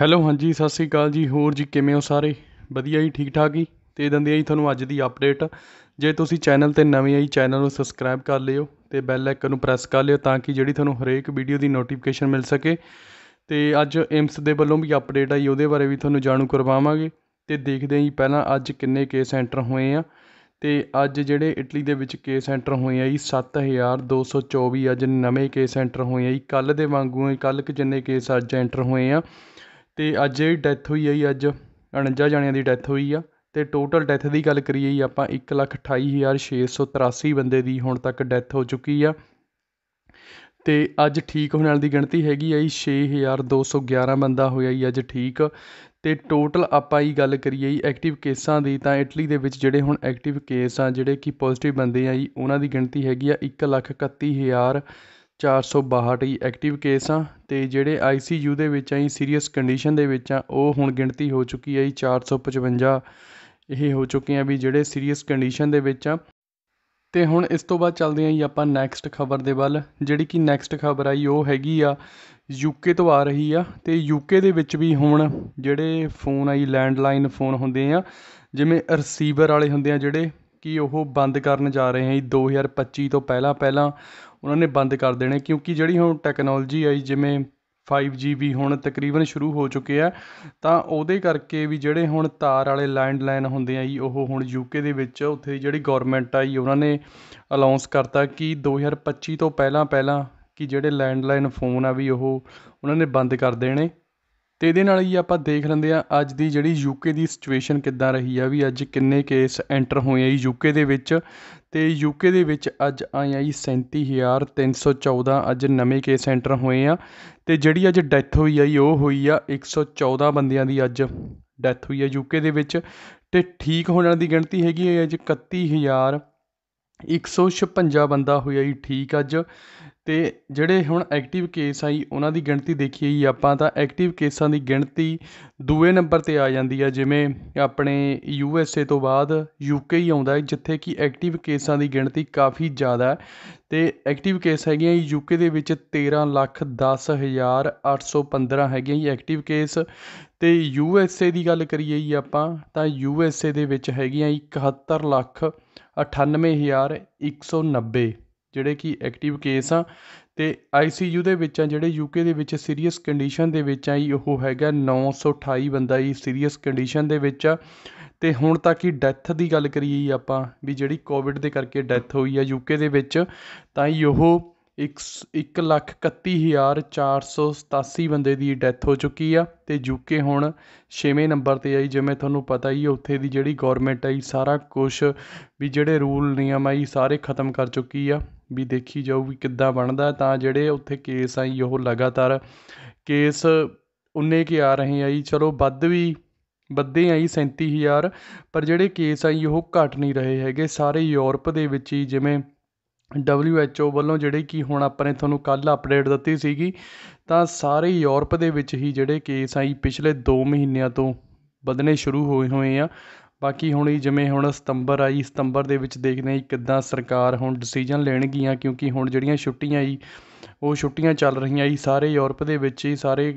hello ਹਾਂਜੀ ਸਤਿ ਸ਼੍ਰੀ ਅਕਾਲ ਜੀ ਹੋਰ ਜੀ ਕਿਵੇਂ ਹੋ ਸਾਰੇ ਵਧੀਆ ਜੀ ਠੀਕ ਠਾਕ ਜੀ ਤੇ ਦੰਦਿਆ ਆ ਜੀ ਤੁਹਾਨੂੰ ਅੱਜ ਦੀ ਅਪਡੇਟ ਜੇ ਤੁਸੀਂ ਚੈਨਲ ਤੇ ਨਵੇਂ ਆਈ ਚੈਨਲ ਨੂੰ ਸਬਸਕ੍ਰਾਈਬ ਕਰ ਲਿਓ ਤੇ ਬੈਲ ਆਈਕਨ ਨੂੰ ਪ੍ਰੈਸ ਕਰ ਲਿਓ ਤਾਂ ਕਿ ਜਿਹੜੀ ਤੁਹਾਨੂੰ ਹਰੇਕ ਵੀਡੀਓ ਦੀ ਨੋਟੀਫਿਕੇਸ਼ਨ ਮਿਲ ਸਕੇ ਤੇ ਅੱਜ ਐਮਸ ਦੇ ਵੱਲੋਂ ਵੀ ਅਪਡੇਟ ਆਈ ਉਹਦੇ ਬਾਰੇ ਵੀ ਤੁਹਾਨੂੰ ਜਾਣੂ ਕਰਵਾਵਾਂਗੇ ਤੇ ਦੇਖਦੇ ਆਂ ਜੀ ਪਹਿਲਾਂ ਅੱਜ ਕਿੰਨੇ ਕੇਸ ਐਂਟਰ ਹੋਏ ਆ ਤੇ ਅੱਜ ਜਿਹੜੇ ਇਟਲੀ ਦੇ ਵਿੱਚ ਕੇਸ ਐਂਟਰ ਹੋਏ ਆ ਜੀ 7224 ਅੱਜ ਨਵੇਂ ਕੇਸ ਐਂਟਰ ਹੋਏ ਆ ਜੀ ਕੱਲ ਦੇ ਵਾਂਗੂ ਕੱਲ ਕਿੰਨੇ ਕੇਸ ਅੱਜ ਐਂਟਰ ਹੋਏ ਆ ਅਤੇ ਅੱਜ ਜਿਹੜੀ ਡੈਥ ਹੋਈ ਹੈ ਜੀ ਅੱਜ ਉਣੰਜਾ ਜਣਿਆਂ ਦੀ ਡੈਥ ਹੋਈ ਆ ਅਤੇ ਟੋਟਲ ਡੈਥ ਦੀ ਗੱਲ ਕਰੀਏ ਜੀ ਆਪਾਂ ਇੱਕ ਲੱਖ ਅਠਾਈ ਹਜ਼ਾਰ ਛੇ ਸੌ ਤਰਾਸੀ ਬੰਦੇ ਦੀ ਹੁਣ ਤੱਕ ਡੈਥ ਹੋ ਚੁੱਕੀ ਆ ਅਤੇ ਅੱਜ ਠੀਕ ਹੋਣ ਵਾਲੀ ਦੀ ਗਿਣਤੀ ਹੈਗੀ ਆ ਜੀ ਛੇ ਹਜ਼ਾਰ ਦੋ ਸੌ ਗਿਆਰਾਂ ਬੰਦਾ ਹੋਇਆ ਜੀ ਅੱਜ ਠੀਕ ਅਤੇ ਟੋਟਲ ਆਪਾਂ ਜੀ ਗੱਲ ਕਰੀਏ ਜੀ ਐਕਟਿਵ ਕੇਸਾਂ ਦੀ ਤਾਂ ਇਟਲੀ ਦੇ ਵਿੱਚ ਜਿਹੜੇ ਹੁਣ ਐਕਟਿਵ ਕੇਸ ਆ ਜਿਹੜੇ ਕਿ ਪੋਜ਼ੀਟਿਵ ਬੰਦੇ ਆ ਜੀ ਉਹਨਾਂ ਦੀ ਗਿਣਤੀ ਹੈਗੀ ਆ ਇੱਕ ਲੱਖ ਇਕੱਤੀ ਹਜ਼ਾਰ 462 ਐਕਟਿਵ ਕੇਸ ਆ ਤੇ ਜਿਹੜੇ ਆਈਸੀਯੂ ਦੇ ਵਿੱਚ ਆਈ ਸੀਰੀਅਸ ਕੰਡੀਸ਼ਨ ਦੇ ਵਿੱਚ ਆ ਉਹ ਹੁਣ ਗਿਣਤੀ ਹੋ ਚੁੱਕੀ ਹੈ 455 ਇਹ ਹੋ ਚੁੱਕੇ ਆ ਵੀ ਜਿਹੜੇ ਸੀਰੀਅਸ ਕੰਡੀਸ਼ਨ ਦੇ ਵਿੱਚ ਆ ਤੇ ਹੁਣ ਇਸ ਤੋਂ ਬਾਅਦ ਚੱਲਦੇ ਆਂ ਜੀ ਆਪਾਂ ਨੈਕਸਟ ਖਬਰ ਦੇ ਵੱਲ ਜਿਹੜੀ ਕਿ ਨੈਕਸਟ ਖਬਰ ਆਈ ਉਹ ਹੈਗੀ ਆ ਯੂਕੇ ਤੋਂ ਆ ਰਹੀ ਆ ਤੇ ਯੂਕੇ ਦੇ ਵਿੱਚ ਵੀ ਹੁਣ ਜਿਹੜੇ ਫੋਨ ਆਈ ਲੈਂਡਲਾਈਨ ਫੋਨ ਹੁੰਦੇ ਆ ਜਿਵੇਂ ਰਿਸੀਵਰ ਵਾਲੇ ਹੁੰਦੇ ਆ ਜਿਹੜੇ ਕਿ ਉਹ ਬੰਦ ਕਰਨ ਜਾ ਰਹੇ ਹੈ ਦੋ ਹਜ਼ਾਰ ਪੱਚੀ ਤੋਂ ਪਹਿਲਾਂ ਪਹਿਲਾਂ ਉਹਨਾਂ ਨੇ ਬੰਦ ਕਰ ਦੇਣੇ ਕਿਉਂਕਿ ਜਿਹੜੀ ਹੁਣ ਟੈਕਨੋਲੋਜੀ ਆਈ ਜਿਵੇਂ ਫਾਈਵ ਜੀ ਵੀ ਹੁਣ ਤਕਰੀਬਨ ਸ਼ੁਰੂ ਹੋ ਚੁੱਕੇ ਆ ਤਾਂ ਉਹਦੇ ਕਰਕੇ ਵੀ ਜਿਹੜੇ ਹੁਣ ਤਾਰ ਵਾਲੇ ਲੈਂਡਲਾਈਨ ਹੁੰਦੇ ਆ ਜੀ ਉਹ ਹੁਣ ਯੂਕੇ ਦੇ ਵਿੱਚ ਉੱਥੇ ਜਿਹੜੀ ਗੌਰਮੈਂਟ ਆਈ ਉਹਨਾਂ ਨੇ ਅਲਾਉਂਸ ਕਰਤਾ ਕਿ 2025 ਤੋਂ ਪਹਿਲਾਂ ਪਹਿਲਾਂ ਕਿ ਜਿਹੜੇ ਲੈਂਡਲਾਈਨ ਫੋਨ ਆ ਵੀ ਉਹ ਉਹਨਾਂ ਨੇ ਬੰਦ ਕਰ ਦੇਣੇ ਤੇ ਇਹਦੇ ਨਾਲ ਹੀ ਆਪਾਂ ਦੇਖ ਲੈਂਦੇ ਆ ਅੱਜ ਦੀ ਜਿਹੜੀ ਯੂਕੇ ਦੀ ਸਿਚੁਏਸ਼ਨ ਕਿੱਦਾਂ ਰਹੀ ਆ ਵੀ ਅੱਜ ਕਿੰਨੇ ਕੇਸ ਐਂਟਰ ਹੋਏ ਆ ਯੂਕੇ ਦੇ ਵਿੱਚ ਤੇ ਯੂਕੇ ਦੇ ਵਿੱਚ ਅੱਜ ਆਏ ਆ ਜੀ 37314 ਅੱਜ ਨਵੇਂ ਕੇਸ ਐਂਟਰ ਹੋਏ ਆ ਤੇ ਜਿਹੜੀ ਅੱਜ ਡੈਥ ਹੋਈ ਆ ਜੀ ਉਹ ਹੋਈ ਆ 114 ਬੰਦਿਆਂ ਦੀ ਅੱਜ ਡੈਥ ਹੋਈ ਆ ਯੂਕੇ ਦੇ ਵਿੱਚ ਤੇ ਠੀਕ ਹੋਣ ਦੀ ਗਿਣਤੀ ਹੈਗੀ ਹੈ ਅੱਜ 31000 156 ਬੰਦਾ ਹੋਇਆ ਜੀ ਠੀਕ ਅੱਜ ਤੇ ਜਿਹੜੇ ਹੁਣ ਐਕਟਿਵ ਕੇਸ ਆ ਜੀ ਉਹਨਾਂ ਦੀ ਗਿਣਤੀ ਦੇਖੀਏ ਜੀ ਆਪਾਂ ਤਾਂ ਐਕਟਿਵ ਕੇਸਾਂ ਦੀ ਗਿਣਤੀ ਦੂਏ ਨੰਬਰ 'ਤੇ ਆ ਜਾਂਦੀ ਆ ਜਿਵੇਂ ਆਪਣੇ ਯੂ ਐਸ ਏ ਤੋਂ ਬਾਅਦ ਯੂ ਕੇ ਹੀ ਆਉਂਦਾ ਜਿੱਥੇ ਕਿ ਐਕਟਿਵ ਕੇਸਾਂ ਦੀ ਗਿਣਤੀ ਕਾਫੀ ਜ਼ਿਆਦਾ ਹੈ ਤੇ ਐਕਟਿਵ ਕੇਸ ਹੈਗੀਆਂ ਯੂ ਕੇ ਦੇ ਵਿੱਚ 13,10,815 ਲੱਖ ਦਸ ਹਜ਼ਾਰ ਜੀ ਐਕਟਿਵ ਕੇਸ ਤੇ ਯੂ ਐਸ ਏ ਦੀ ਗੱਲ ਕਰੀਏ ਜੀ ਆਪਾਂ ਤਾਂ ਯੂ ਐਸ ਏ ਦੇ ਵਿੱਚ ਹੈਗੀਆਂ 71 ਲੱਖ 98190 ਜਿਹੜੇ ਕਿ ਐਕਟਿਵ ਕੇਸ ਆ ਤੇ ਆਈਸੀਯੂ ਦੇ ਵਿੱਚ ਆ ਜਿਹੜੇ ਯੂਕੇ ਦੇ ਵਿੱਚ ਸੀਰੀਅਸ ਕੰਡੀਸ਼ਨ ਦੇ ਵਿੱਚ ਆ ਉਹ ਹੈਗਾ 928 ਬੰਦਾ ਹੀ ਸੀਰੀਅਸ ਕੰਡੀਸ਼ਨ ਦੇ ਵਿੱਚ ਆ ਤੇ ਹੁਣ ਤੱਕ ਹੀ ਡੈਥ ਦੀ ਗੱਲ ਕਰੀਏ ਆਪਾਂ ਵੀ ਜਿਹੜੀ ਕੋਵਿਡ ਦੇ ਕਰਕੇ ਡੈਥ ਹੋਈ ਆ ਯੂਕੇ ਦੇ ਵਿੱਚ ਤਾਂ ਹੀ ਉਹ ਇੱਕ ਸ ਲੱਖ ਬੰਦੇ ਦੀ ਡੈਥ ਹੋ ਚੁੱਕੀ ਆ ਤੇ ਯੂਕੇ ਹੁਣ 6ਵੇਂ ਨੰਬਰ 'ਤੇ ਆਈ ਜਿਵੇਂ ਤੁਹਾਨੂੰ ਪਤਾ ਹੀ ਉੱਥੇ ਦੀ ਜਿਹੜੀ ਗਵਰਨਮੈਂਟ ਆਈ ਸਾਰਾ ਕੁਝ ਵੀ ਜਿਹੜੇ ਰੂਲ ਨਿਯਮ ਆਈ ਸਾਰੇ ਖਤਮ ਕਰ ਚੁੱਕੀ ਆ ਵੀ ਦੇਖੀ ਜਾਊ ਵੀ ਕਿੱਦਾਂ ਬਣਦਾ ਤਾਂ ਜਿਹੜੇ ਉੱਥੇ ਕੇਸ ਆਈ ਉਹ ਲਗਾਤਾਰ ਕੇਸ ਉਨੇ ਕੀ ਆ ਰਹੇ ਆ ਜੀ ਚਲੋ ਵੱਧ ਵੀ ਵੱਧੇ ਆ ਜੀ ਪਰ ਜਿਹੜੇ ਕੇਸ ਆ ਜੀ ਉਹ ਘਟ ਨਹੀਂ ਰਹੇ ਹੈਗੇ ਸਾਰੇ ਯੂਰਪ ਦੇ ਵਿੱਚ ਹੀ ਜਿਵੇਂ WHO ਓ ਵੱਲੋਂ ਜਿਹੜੇ ਕੀ ਹੁਣ ਆਪਾਂ ਨੇ ਤੁਹਾਨੂੰ ਕੱਲ ਅਪਡੇਟ ਦਿੱਤੀ ਸੀਗੀ ਤਾਂ ਸਾਰੇ ਯੂਰਪ ਦੇ ਵਿੱਚ ਹੀ ਜਿਹੜੇ ਕੇਸ ਆਈ ਪਿਛਲੇ 2 ਮਹੀਨਿਆਂ ਤੋਂ ਵਧਨੇ ਸ਼ੁਰੂ ਹੋਏ ਹੋਏ ਆ ਬਾਕੀ ਹੁਣ ਜਿਵੇਂ ਹੁਣ ਸਤੰਬਰ ਆਈ ਸਤੰਬਰ ਦੇ ਵਿੱਚ ਦੇਖਦੇ ਆ ਕਿੱਦਾਂ ਸਰਕਾਰ ਹੁਣ ਡਿਸੀਜਨ ਲੈਣਗੀਆਂ ਕਿਉਂਕਿ ਹੁਣ ਜਿਹੜੀਆਂ ਛੁੱਟੀਆਂ ਆਈ ਉਹ ਛੁੱਟੀਆਂ ਚੱਲ ਰਹੀਆਂ ਆਈ ਸਾਰੇ ਯੂਰਪ ਦੇ ਵਿੱਚ ਹੀ ਸਾਰੇ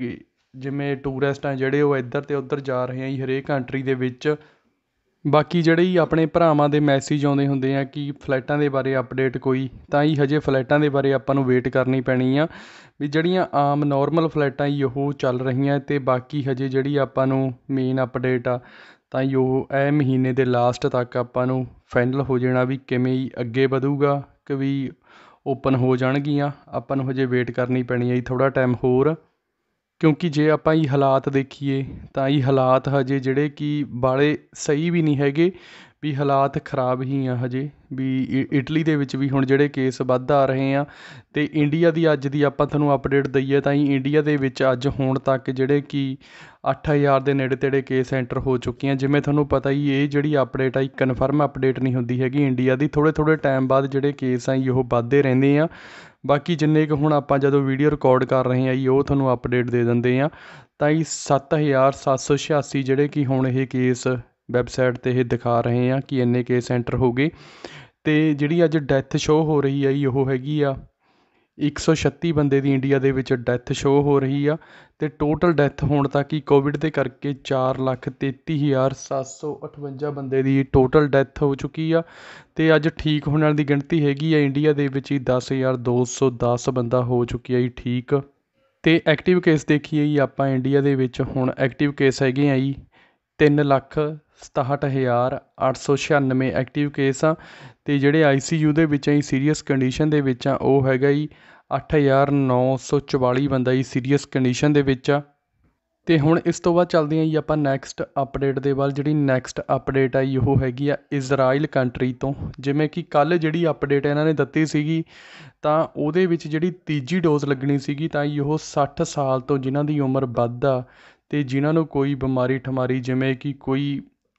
ਜਿਵੇਂ ਟੂਰਿਸਟ ਆ ਜਿਹੜੇ ਉਹ ਇੱਧਰ ਤੇ ਉੱਧਰ ਜਾ ਰਹੇ ਆ ਹਰੇਕ ਕੰਟਰੀ ਦੇ ਵਿੱਚ ਬਾਕੀ ਜਿਹੜੇ ਹੀ ਆਪਣੇ ਭਰਾਵਾਂ ਦੇ ਮੈਸੇਜ ਆਉਂਦੇ ਹੁੰਦੇ ਆ ਕਿ ਫਲੈਟਾਂ ਦੇ ਬਾਰੇ ਅਪਡੇਟ ਕੋਈ ਤਾਂ ਹੀ ਹਜੇ ਫਲੈਟਾਂ ਦੇ ਬਾਰੇ ਆਪਾਂ ਨੂੰ ਵੇਟ ਕਰਨੀ ਪੈਣੀ ਆ ਵੀ ਜਿਹੜੀਆਂ ਆਮ ਨੋਰਮਲ ਫਲੈਟਾਂ ਜੀ ਉਹ ਚੱਲ ਰਹੀਆਂ ਤੇ ਬਾਕੀ ਹਜੇ ਜਿਹੜੀ ਆਪਾਂ ਨੂੰ ਮੇਨ ਅਪਡੇਟ ਆ ਤਾਂ ਇਹ ਇਹ ਮਹੀਨੇ ਦੇ ਲਾਸਟ ਤੱਕ ਆਪਾਂ ਨੂੰ ਫਾਈਨਲ ਹੋ ਜਾਣਾ ਵੀ ਕਿਵੇਂ ਹੀ ਅੱਗੇ ਵਧੂਗਾ ਕਿ ਵੀ ਓਪਨ ਹੋ ਜਾਣਗੀਆਂ ਆਪਾਂ ਨੂੰ ਹਜੇ ਵੇਟ ਕਰਨੀ ਪੈਣੀ ਆ ਜੀ ਟਾਈਮ ਹੋਰ ਕਿਉਂਕਿ ਜੇ ਆਪਾਂ ਇਹ ਹਾਲਾਤ ਦੇਖੀਏ ਤਾਂ ਇਹ ਹਾਲਾਤ ਹਜੇ ਜਿਹੜੇ ਕਿ ਬਾਲੇ ਸਹੀ ਵੀ ਨਹੀਂ ਹੈਗੇ ਵੀ ਹਾਲਾਤ ਖਰਾਬ ਹੀ ਆ ਹਜੇ ਵੀ ਇਟਲੀ ਦੇ ਵਿੱਚ ਵੀ ਹੁਣ ਜਿਹੜੇ ਕੇਸ ਵੱਧ ਆ ਰਹੇ ਆ ਤੇ ਇੰਡੀਆ ਦੀ ਅੱਜ ਦੀ ਆਪਾਂ ਤੁਹਾਨੂੰ ਅਪਡੇਟ ਦਈਏ ਤਾਂ ਇੰਡੀਆ ਦੇ ਵਿੱਚ ਅੱਜ ਹੁਣ ਤੱਕ ਜਿਹੜੇ ਕਿ 8000 ਦੇ ਨੇੜੇ ਤੇੜੇ ਕੇਸ ਐਂਟਰ ਹੋ ਚੁੱਕੇ ਆ ਜਿਵੇਂ ਤੁਹਾਨੂੰ ਪਤਾ ਹੀ ਇਹ ਜਿਹੜੀ ਅਪਡੇਟ ਆ ਕਨਫਰਮ ਅਪਡੇਟ ਨਹੀਂ ਹੁੰਦੀ ਹੈਗੀ ਇੰਡੀਆ ਦੀ ਥੋੜੇ ਥੋੜੇ ਟਾਈਮ ਬਾਅਦ ਜਿਹੜੇ ਕੇਸ ਆ ਇਹ ਵੱਧਦੇ ਰਹਿੰਦੇ ਆ ਬਾਕੀ ਜਿੰਨੇ ਕਿ ਹੁਣ ਆਪਾਂ ਜਦੋਂ ਵੀਡੀਓ ਰਿਕਾਰਡ ਕਰ ਰਹੇ ਹਾਂ ਜੀ ਉਹ ਤੁਹਾਨੂੰ ਅਪਡੇਟ ਦੇ ਦਿੰਦੇ ਆ ਤਾਂ ਇਹ 7786 ਜਿਹੜੇ ਕਿ ਹੁਣ ਇਹ ਕੇਸ ਵੈਬਸਾਈਟ ਤੇ ਇਹ ਦਿਖਾ ਰਹੇ ਆ ਕਿ ਇੰਨੇ ਕੇਸ ਐਂਟਰ ਹੋ ਗਏ ਤੇ ਜਿਹੜੀ ਅੱਜ ਡੈਥ ਸ਼ੋ ਹੋ ਰਹੀ ਆ ਜੀ ਉਹ ਹੈਗੀ ਆ 136 ਬੰਦੇ ਦੀ ਇੰਡੀਆ ਦੇ ਵਿੱਚ ਡੈਥ ਸ਼ੋ ਹੋ ਰਹੀ ਆ ਤੇ ਟੋਟਲ ਡੈਥ ਹੋਣ ਤੱਕ ਹੀ ਕੋਵਿਡ ਦੇ ਕਰਕੇ 433758 ਬੰਦੇ ਦੀ ਟੋਟਲ ਡੈਥ ਹੋ ਚੁੱਕੀ ਆ ਤੇ ਅੱਜ ਠੀਕ ਹੋਣ ਵਾਲੀ ਦੀ ਗਿਣਤੀ ਹੈਗੀ ਆ ਇੰਡੀਆ ਦੇ ਵਿੱਚ ਹੀ 10210 ਬੰਦਾ ਹੋ ਚੁੱਕਿਆ ਹੀ ਠੀਕ ਤੇ ਐਕਟਿਵ ਕੇਸ ਦੇਖੀਏ ਜੀ ਆਪਾਂ ਇੰਡੀਆ ਦੇ ਵਿੱਚ ਹੁਣ ਐਕਟਿਵ ਕੇਸ ਹੈਗੇ ਆ ਜੀ 3 ਲੱਖ 67896 ਐਕਟਿਵ ਕੇਸ ਆ ਤੇ ਜਿਹੜੇ ਆਈਸੀਯੂ ਦੇ ਵਿੱਚ ਆਈ ਸੀਰੀਅਸ ਕੰਡੀਸ਼ਨ ਦੇ ਵਿੱਚ ਆ ਉਹ ਹੈਗਾ ਜੀ 8944 ਬੰਦਾ ਜੀ ਸੀਰੀਅਸ ਕੰਡੀਸ਼ਨ ਦੇ ਵਿੱਚ ਆ ਤੇ ਹੁਣ ਇਸ ਤੋਂ ਬਾਅਦ ਚੱਲਦੇ ਆਂ ਜੀ ਆਪਾਂ ਨੈਕਸਟ ਅਪਡੇਟ ਦੇ ਵੱਲ ਜਿਹੜੀ ਨੈਕਸਟ ਅਪਡੇਟ ਆ ਉਹ ਹੈਗੀ ਆ ਇਜ਼ਰਾਈਲ ਕੰਟਰੀ ਤੋਂ ਜਿਵੇਂ ਕਿ ਕੱਲ ਜਿਹੜੀ ਅਪਡੇਟ ਇਹਨਾਂ ਨੇ ਦਿੱਤੀ ਸੀਗੀ ਤਾਂ ਉਹਦੇ ਵਿੱਚ ਜਿਹੜੀ ਤੀਜੀ ਡੋਜ਼ ਲੱਗਣੀ ਸੀਗੀ ਤਾਂ ਇਹ ਉਹ 60 ਸਾਲ ਤੋਂ ਜਿਨ੍ਹਾਂ ਦੀ ਉਮਰ ਵੱਧ ਆ ਤੇ ਜਿਨ੍ਹਾਂ ਨੂੰ ਕੋਈ ਬਿਮਾਰੀ ਠਮਾਰੀ ਜਿਵੇਂ ਕਿ ਕੋਈ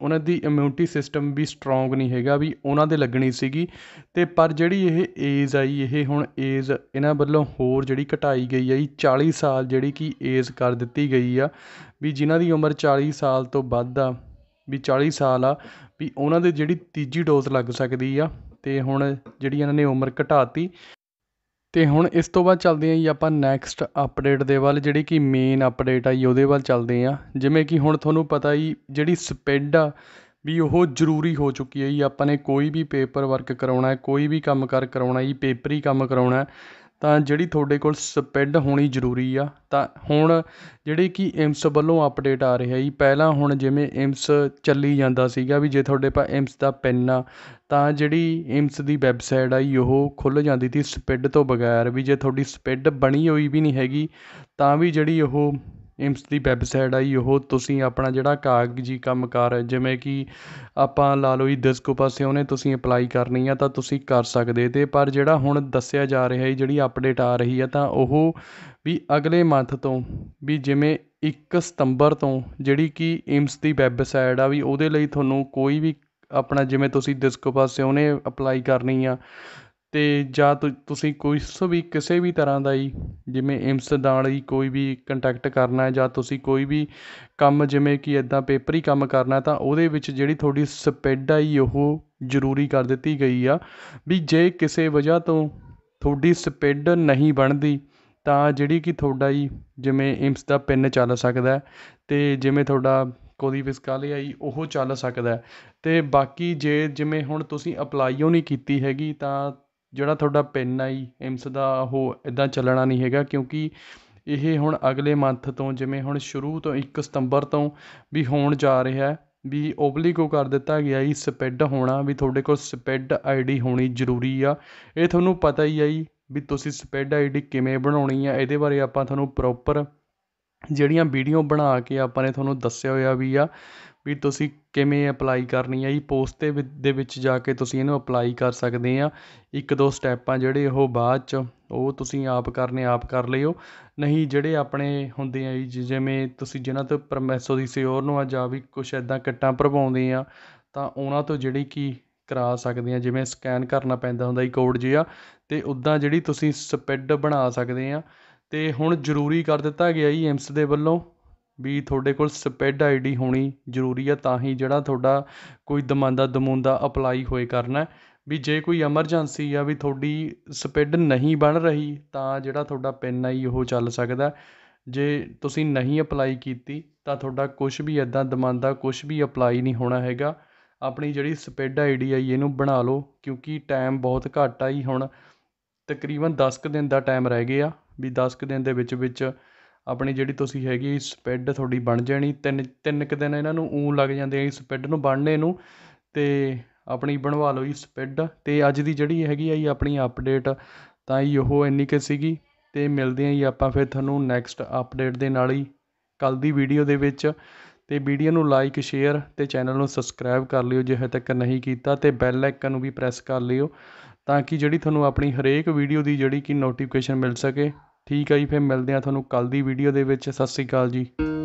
ਉਹਨਾਂ ਦੀ ਇਮਿਊਨਿਟੀ ਸਿਸਟਮ ਵੀ ਸਟਰੋਂਗ ਨਹੀਂ ਹੈਗਾ ਵੀ ਉਹਨਾਂ ਦੇ ਲੱਗਣੀ ਸੀਗੀ ਤੇ ਪਰ ਜਿਹੜੀ ਇਹ ਏਜ਼ ਆਈ ਇਹ ਹੁਣ ਏਜ਼ ਇਹਨਾਂ ਵੱਲੋਂ ਹੋਰ ਜਿਹੜੀ ਘਟਾਈ ਗਈ ਹੈ ਜੀ 40 ਸਾਲ ਜਿਹੜੀ ਕਿ ਏਜ਼ ਕਰ ਦਿੱਤੀ ਗਈ ਆ ਵੀ ਜਿਨ੍ਹਾਂ ਦੀ ਉਮਰ 40 ਸਾਲ ਤੋਂ ਵੱਧ ਆ ਵੀ 40 ਸਾਲ ਆ ਵੀ ਉਹਨਾਂ ਦੇ ਜਿਹੜੀ ਤੀਜੀ ਡੋਜ਼ ਲੱਗ ਸਕਦੀ ਆ ਤੇ ਹੁਣ ਜਿਹੜੀ ਇਹਨਾਂ ਨੇ ਉਮਰ ਘਟਾਤੀ ਤੇ ਹੁਣ ਇਸ ਤੋਂ ਬਾਅਦ ਚੱਲਦੇ ਆਂ ਜੀ ਆਪਾਂ ਨੈਕਸਟ ਅਪਡੇਟ ਦੇ ਵੱਲ ਜਿਹੜੀ ਕਿ ਮੇਨ ਅਪਡੇਟ ਆ ਜੀ ਉਹਦੇ ਵੱਲ ਚੱਲਦੇ ਆਂ ਜਿਵੇਂ ਕਿ ਹੁਣ ਤੁਹਾਨੂੰ ਪਤਾ ਹੀ ਜਿਹੜੀ ਸਪਿਡ ਆ ਵੀ ਉਹ ਜ਼ਰੂਰੀ ਹੋ ਚੁੱਕੀ ਹੈ ਜੀ ਆਪਾਂ ਨੇ ਕੋਈ ਵੀ ਪੇਪਰ ਵਰਕ ਕਰਾਉਣਾ ਹੈ ਕੋਈ ਵੀ ਕੰਮ ਕਰਾਉਣਾ ਕਰਾਉਣਾ ਜੀ ਪੇਪਰੀ ਕੰਮ ਕਰਾਉਣਾ ਹੈ ਤਾਂ ਜਿਹੜੀ ਤੁਹਾਡੇ ਕੋਲ ਸਪੈਡ ਹੋਣੀ ਜ਼ਰੂਰੀ ਆ ਤਾਂ ਹੁਣ ਜਿਹੜੇ ਕਿ ਐਮਸ ਵੱਲੋਂ ਅਪਡੇਟ ਆ ਰਿਹਾ ਜੀ ਪਹਿਲਾਂ ਹੁਣ ਜਿਵੇਂ ਐਮਸ ਚੱਲੀ ਜਾਂਦਾ ਸੀਗਾ ਵੀ ਜੇ ਤੁਹਾਡੇ ਪਾ ਐਮਸ ਦਾ ਪਿੰਨ ਆ ਤਾਂ ਜਿਹੜੀ ਐਮਸ ਦੀ ਵੈਬਸਾਈਟ ਆਈ ਉਹ ਖੁੱਲ ਜਾਂਦੀ ਸੀ ਸਪੈਡ ਤੋਂ ਬਗੈਰ ਵੀ ਜੇ ਤੁਹਾਡੀ ਸਪੈਡ ਬਣੀ ਹੋਈ ਵੀ ਨਹੀਂ ਹੈਗੀ ਤਾਂ ਵੀ ਜਿਹੜੀ ਉਹ ਇਮਸ ਦੀ ਵੈਬਸਾਈਟ ਆਈ ਉਹ ਤੁਸੀਂ ਆਪਣਾ ਜਿਹੜਾ ਕਾਗਜ਼ੀ ਕੰਮ ਹੈ ਜਿਵੇਂ ਕਿ ਆਪਾਂ ਲਾ ਲਓ ਜੀ ਦਿਸਕੋ ਪਾਸੇ ਉਹਨੇ ਤੁਸੀਂ ਅਪਲਾਈ ਕਰਨੀ ਆ ਤਾਂ ਤੁਸੀਂ ਕਰ ਸਕਦੇ ਤੇ ਪਰ ਜਿਹੜਾ ਹੁਣ ਦੱਸਿਆ ਜਾ ਰਿਹਾ ਹੈ ਜਿਹੜੀ ਅਪਡੇਟ ਆ ਰਹੀ ਹੈ ਤਾਂ ਉਹ ਵੀ ਅਗਲੇ ਮੰਥ ਤੋਂ ਵੀ ਜਿਵੇਂ 1 ਸਤੰਬਰ ਤੋਂ ਜਿਹੜੀ ਕਿ ਇਮਸ ਦੀ ਵੈਬਸਾਈਟ ਆ ਵੀ ਉਹਦੇ ਲਈ ਤੁਹਾਨੂੰ ਕੋਈ ਵੀ ਆਪਣਾ ਜਿਵੇਂ ਤੁਸੀਂ ਦਿਸਕੋ ਪਾਸੇ ਉਹਨੇ ਅਪਲਾਈ ਕਰਨੀ ਆ ਤੇ ਜਾਂ ਤੁਸੀਂ ਕੋਈ ਵੀ ਕਿਸੇ ਵੀ ਤਰ੍ਹਾਂ ਦਾ ਹੀ ਜਿਵੇਂ ਇਮਸ ਨਾਲ ਹੀ ਕੋਈ ਵੀ ਕੰਟੈਕਟ ਕਰਨਾ ਹੈ ਜਾਂ ਤੁਸੀਂ ਕੋਈ ਵੀ ਕੰਮ ਜਿਵੇਂ ਕਿ ਪੇਪਰ ਪੇਪਰੀ ਕੰਮ ਕਰਨਾ ਤਾਂ ਉਹਦੇ ਵਿੱਚ ਜਿਹੜੀ ਤੁਹਾਡੀ ਸਪੀਡ ਆਈ ਉਹ ਜ਼ਰੂਰੀ ਕਰ ਦਿੱਤੀ ਗਈ ਆ ਵੀ ਜੇ ਕਿਸੇ ਵਜ੍ਹਾ ਤੋਂ ਤੁਹਾਡੀ ਸਪੀਡ ਨਹੀਂ ਬਣਦੀ ਤਾਂ ਜਿਹੜੀ ਕਿ ਤੁਹਾਡਾ ਹੀ ਜਿਵੇਂ ਇਮਸ ਦਾ ਪਿੰਨ ਚੱਲ ਸਕਦਾ ਤੇ ਜਿਵੇਂ ਤੁਹਾਡਾ ਕੋਈ ਕੋਦੀ ਲਈ ਆਈ ਉਹ ਚੱਲ ਸਕਦਾ ਤੇ ਬਾਕੀ ਜੇ ਜਿਵੇਂ ਹੁਣ ਤੁਸੀਂ ਅਪਲਾਈਓ ਨਹੀਂ ਕੀਤੀ ਹੈਗੀ ਤਾਂ ਜਿਹੜਾ ਤੁਹਾਡਾ ਪਿੰਨ ਆ ਜੀ ਇਮਸ ਦਾ ਉਹ ਇੱਦਾਂ ਚੱਲਣਾ ਨਹੀਂ ਹੈਗਾ ਕਿਉਂਕਿ ਇਹ ਹੁਣ ਅਗਲੇ ਮੰਥ ਤੋਂ ਜਿਵੇਂ ਹੁਣ ਸ਼ੁਰੂ ਤੋਂ ਇੱਕ ਸਤੰਬਰ ਤੋਂ ਵੀ ਹੋਣ ਜਾ ਰਿਹਾ ਵੀ ਓਬਲੀਗੋ ਕਰ ਦਿੱਤਾ ਗਿਆ ਜੀ ਸਪੈਡ ਹੋਣਾ ਵੀ ਤੁਹਾਡੇ ਕੋਲ ਸਪੈਡ ਆਈਡੀ ਹੋਣੀ ਜ਼ਰੂਰੀ ਆ ਇਹ ਤੁਹਾਨੂੰ ਪਤਾ ਹੀ ਆ ਜੀ ਵੀ ਤੁਸੀਂ ਸਪੈਡ ਆਈਡੀ ਕਿਵੇਂ ਬਣਾਉਣੀ ਆ ਇਹਦੇ ਬਾਰੇ ਆਪਾਂ ਤੁਹਾਨੂੰ ਪ੍ਰੋਪਰ ਜਿਹੜੀਆਂ ਵੀਡੀਓ ਬਣਾ ਕੇ ਆਪਾਂ ਨੇ ਤੁਹਾਨੂੰ ਦੱਸਿਆ ਹੋਇਆ ਵੀ ਆ ਵੀ ਤੁਸੀਂ ਕਿਵੇਂ ਅਪਲਾਈ ਕਰਨੀ ਹੈ ਜੀ ਪੋਸਟ ਦੇ ਦੇ ਵਿੱਚ ਜਾ ਕੇ ਤੁਸੀਂ ਇਹਨੂੰ ਅਪਲਾਈ ਕਰ ਸਕਦੇ ਆ ਇੱਕ ਦੋ ਸਟੈਪਾਂ ਜਿਹੜੇ ਉਹ ਬਾਅਦ 'ਚ ਉਹ ਤੁਸੀਂ ਆਪ ਕਰਨੇ ਆਪ ਕਰ ਲਿਓ ਨਹੀਂ ਜਿਹੜੇ ਆਪਣੇ ਹੁੰਦੇ ਆ ਜੀ ਜਿਵੇਂ ਤੁਸੀਂ ਜਿਨ੍ਹਾਂ ਤੋਂ ਪਰਮੈਸੋ ਦੀ ਸਿਓਰ ਨੂੰ ਆ ਜਾ ਵੀ ਕੁਛ ਐਦਾਂ ਕਿੱਟਾਂ ਭਰਵਾਉਂਦੇ ਆ ਤਾਂ ਉਹਨਾਂ ਤੋਂ ਜਿਹੜੀ ਕਿ ਕਰਾ ਸਕਦੇ ਆ ਜਿਵੇਂ ਸਕੈਨ ਕਰਨਾ ਪੈਂਦਾ ਹੁੰਦਾ ਜੀ ਕੋਡ ਜਿਹਾ ਤੇ ਉਦਾਂ ਜਿਹੜੀ ਤੁਸੀਂ ਸਪਿਡ ਬਣਾ ਸਕਦੇ ਆ ਤੇ ਹੁਣ ਜ਼ਰੂਰੀ ਕਰ ਦਿੱਤਾ ਗਿਆ ਜੀ ਐਮਸ ਦੇ ਵੱਲੋਂ ਵੀ ਤੁਹਾਡੇ ਕੋਲ ਸਪੈਡ ਆਈਡੀ ਹੋਣੀ ਜ਼ਰੂਰੀ ਆ ਤਾਂ ਹੀ ਜਿਹੜਾ ਤੁਹਾਡਾ ਕੋਈ ਦਮਾਂਦਾ ਦਮੂੰਦਾ ਅਪਲਾਈ ਹੋਏ ਕਰਨਾ ਵੀ ਜੇ ਕੋਈ ਐਮਰਜੈਂਸੀ ਆ ਵੀ ਤੁਹਾਡੀ ਸਪੈਡ ਨਹੀਂ ਬਣ ਰਹੀ ਤਾਂ ਜਿਹੜਾ ਤੁਹਾਡਾ ਪਿੰਨ ਆਈ ਉਹ ਚੱਲ ਸਕਦਾ ਜੇ ਤੁਸੀਂ ਨਹੀਂ ਅਪਲਾਈ ਕੀਤੀ ਤਾਂ ਤੁਹਾਡਾ ਕੁਝ ਵੀ ਐਦਾਂ ਦਮਾਂਦਾ ਕੁਝ ਵੀ ਅਪਲਾਈ ਨਹੀਂ ਹੋਣਾ ਹੈਗਾ ਆਪਣੀ ਜਿਹੜੀ ਸਪੈਡ ਆਈ ਆ ਇਹਨੂੰ ਬਣਾ ਲਓ ਕਿਉਂਕਿ ਟਾਈਮ ਬਹੁਤ ਘੱਟ ਆ ਹੀ ਹੁਣ ਤਕਰੀਬਨ 10 ਦਿਨ ਦਾ ਟਾਈਮ ਰਹਿ ਗਿਆ ਵੀ 10 ਦਿਨ ਦੇ ਵਿੱਚ ਵਿੱਚ ਆਪਣੀ ਜਿਹੜੀ ਤੁਸੀਂ ਹੈਗੀ ਸਪੈਡ ਤੁਹਾਡੀ ਬਣ ਜਾਣੀ ਤਿੰਨ ਤਿੰਨ ਕਿ ਦਿਨ ਇਹਨਾਂ ਨੂੰ ਊਂ ਲੱਗ ਜਾਂਦੇ ਆ ਇਸ ਸਪੈਡ ਨੂੰ ਬਣਨੇ ਨੂੰ ਤੇ ਆਪਣੀ ਬਣਵਾ ਲਓ ਜੀ ਸਪੈਡ ਤੇ ਅੱਜ ਦੀ ਜਿਹੜੀ ਹੈਗੀ ਆਈ ਆਪਣੀ ਅਪਡੇਟ ਤਾਂ ਹੀ ਉਹ ਇੰਨੀ ਕੁ ਸੀਗੀ ਤੇ ਮਿਲਦੇ ਆਂ ਜੀ ਆਪਾਂ ਫਿਰ ਤੁਹਾਨੂੰ ਨੈਕਸਟ ਅਪਡੇਟ ਦੇ ਨਾਲ ਹੀ ਕੱਲ ਦੀ ਵੀਡੀਓ ਦੇ ਵਿੱਚ ਤੇ ਵੀਡੀਓ ਨੂੰ ਲਾਈਕ ਸ਼ੇਅਰ ਤੇ ਚੈਨਲ ਨੂੰ ਸਬਸਕ੍ਰਾਈਬ ਕਰ ਲਿਓ ਜੇ ਹਜੇ ਤੱਕ ਨਹੀਂ ਕੀਤਾ ਤੇ ਬੈਲ ਆਈਕਨ ਨੂੰ ਵੀ ਪ੍ਰੈਸ ਕਰ ਲਿਓ ਤਾਂ ਕਿ ਜਿਹੜੀ ਤੁਹਾਨੂੰ ਆਪਣੀ ਹਰੇਕ ਵੀਡੀਓ ਦੀ ਜਿਹੜੀ ਕਿ ਨੋਟੀਫਿਕੇਸ਼ਨ ਮਿਲ ਸਕੇ ਠੀਕ ਹੈ ਜੀ ਫਿਰ ਮਿਲਦੇ ਹਾਂ ਤੁਹਾਨੂੰ ਕੱਲ ਦੀ ਵੀਡੀਓ ਦੇ ਵਿੱਚ ਸਤਿ ਸ਼੍ਰੀ ਅਕਾਲ ਜੀ